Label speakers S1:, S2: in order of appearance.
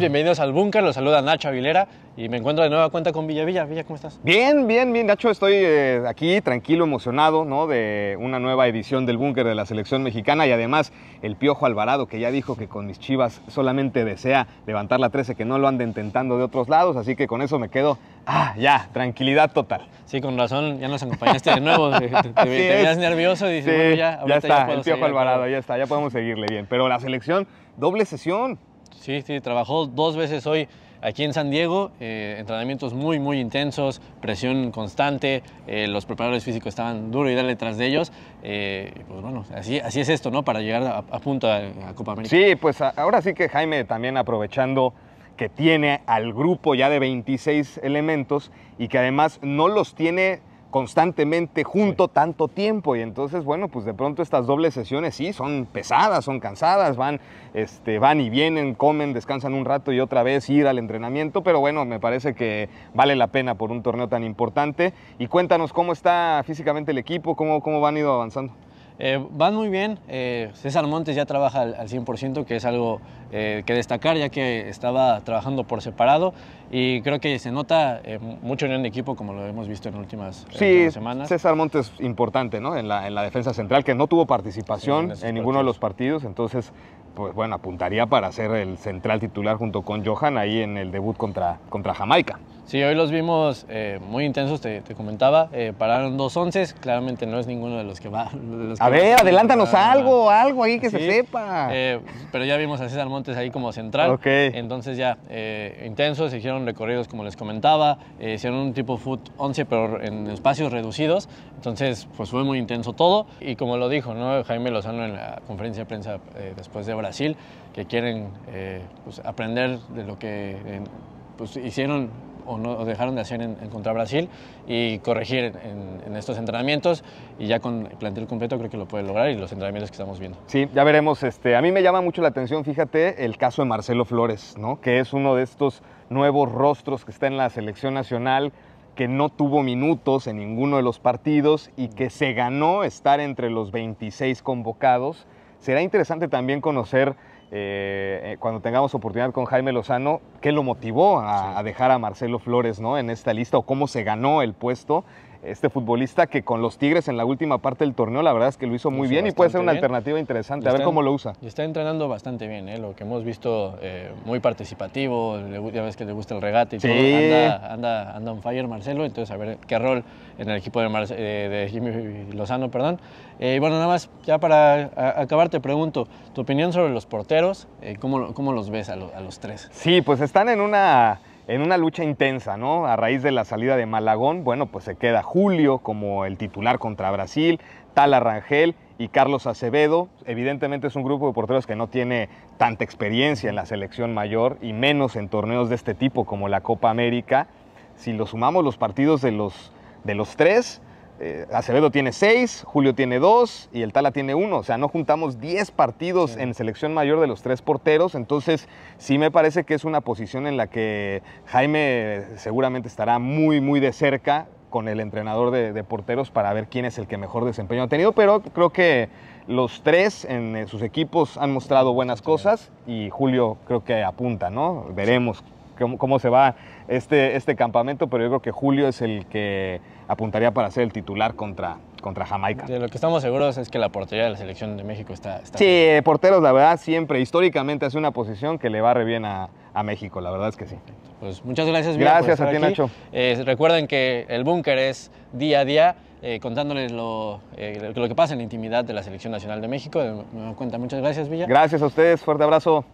S1: bienvenidos al Búnker. Los saluda Nacho Aguilera y me encuentro de nueva cuenta con Villa Villa. Villa, ¿cómo estás?
S2: Bien, bien, bien, Nacho. Estoy eh, aquí tranquilo, emocionado, ¿no? De una nueva edición del Búnker de la selección mexicana y además el Piojo Alvarado, que ya dijo que con mis chivas solamente desea levantar la 13, que no lo anden tentando de otros lados. Así que con eso me quedo, ah, ya, tranquilidad total.
S1: Sí, con razón, ya nos acompañaste de nuevo. te, veías nervioso y dices, bueno, ya, ya está, el Piojo Alvarado,
S2: ya está, ya podemos seguirle bien. Pero la
S1: selección, doble sesión. Sí, sí, trabajó dos veces hoy aquí en San Diego, eh, entrenamientos muy, muy intensos, presión constante, eh, los preparadores físicos estaban duro y darle tras de ellos. Eh, pues bueno, así, es esto, ¿no? Para llegar a, punto a, a, Copa América. Sí, pues ahora sí que
S2: Jaime también aprovechando que tiene al grupo ya de 26 elementos y que además no los tiene constantemente junto tanto tiempo y entonces bueno pues de pronto estas dobles sesiones sí son pesadas son cansadas van este van y vienen comen descansan un rato y otra vez ir al entrenamiento pero bueno me parece que vale la pena por un torneo tan importante y cuéntanos cómo está físicamente el equipo
S1: cómo cómo van ido avanzando eh, van muy bien, eh, César Montes ya trabaja al, 100%, que es algo eh, que destacar, ya que estaba trabajando por separado y creo que se nota mucho en el equipo, como lo hemos visto en últimas, últimas semanas.
S2: César Montes importante ¿no? en, la, defensa central, que no tuvo participación en, ninguno de los partidos, entonces pues bueno, apuntaría para ser el central titular junto con Johan ahí en el debut contra, contra Jamaica.
S1: Sí, hoy los vimos eh, muy intensos, te, comentaba. Eh, pararon dos once, claramente no es ninguno de los que va. a ver, adelántanos algo,
S2: algo ahí que se sepa.
S1: Eh, pero ya vimos a César Montes ahí como central. Entonces ya, intensos, hicieron recorridos como les comentaba, hicieron un tipo foot 11 pero en espacios reducidos. Entonces, pues fue muy intenso todo. Y como lo dijo ¿no? Jaime Lozano en la conferencia de prensa después de Brasil, que quieren pues, aprender de lo que pues, hicieron o, no, dejaron de hacer en, contra Brasil y corregir en, estos entrenamientos y ya con el plantel completo creo que lo puede lograr y los entrenamientos que estamos viendo.
S2: Sí, ya veremos. Este, a mí me llama mucho la atención, fíjate, el caso de Marcelo Flores, ¿no? que es uno de estos nuevos rostros que está en la selección nacional que no tuvo minutos en ninguno de los partidos y que se ganó estar entre los 26 convocados. Será interesante también conocer eh, eh, cuando tengamos oportunidad con Jaime Lozano, ¿qué lo motivó a, a, dejar a Marcelo Flores ¿no? en esta lista o cómo se ganó el puesto este futbolista que con los Tigres en la última parte del torneo, la verdad es que lo hizo muy bien y puede ser una alternativa interesante. a ver cómo lo usa.
S1: está entrenando bastante bien, ¿eh? lo que hemos visto, eh, muy participativo. Ya ves que le gusta el regate y todo. Anda, anda, anda on fire Marcelo, entonces a ver qué rol en el equipo de, eh, Jimmy Lozano. perdón. y bueno, nada más, ya para acabar, te pregunto tu opinión sobre los porteros, ¿cómo, ¿cómo, los ves a los tres? Sí,
S2: pues están en una en una lucha intensa, ¿no? A raíz de la salida de Malagón, bueno, pues se queda Julio como el titular contra Brasil, Tal Arrangel y Carlos Acevedo. Evidentemente es un grupo de porteros que no tiene tanta experiencia en la selección mayor y menos en torneos de este tipo como la Copa América. Si lo sumamos los partidos de los, de los tres, eh, Acevedo tiene seis, Julio tiene dos y el Tala tiene uno. O sea, no juntamos 10 partidos en selección mayor de los tres porteros. Entonces, sí me parece que es una posición en la que Jaime seguramente estará muy, muy de cerca con el entrenador de, porteros para ver quién es el que mejor desempeño ha tenido. Pero creo que los tres en, eh, sus equipos han mostrado buenas cosas y Julio creo que apunta, ¿no? Veremos cómo, se va este, este campamento, pero yo creo que Julio es el que apuntaría para ser el titular contra, contra
S1: Jamaica. De lo que estamos seguros es que la portería de la selección de México está...
S2: sí, porteros, la verdad, siempre, históricamente, hace una posición que le va re bien a, a México, la verdad es que sí. Pues muchas gracias. Villa. gracias a ti, Nacho.
S1: Eh, recuerden que el búnker es día a día. Eh, contándoles lo, eh, lo que pasa en la intimidad de la Selección Nacional de México. Me doy cuenta, muchas gracias, Villa. Gracias
S2: a ustedes, fuerte abrazo.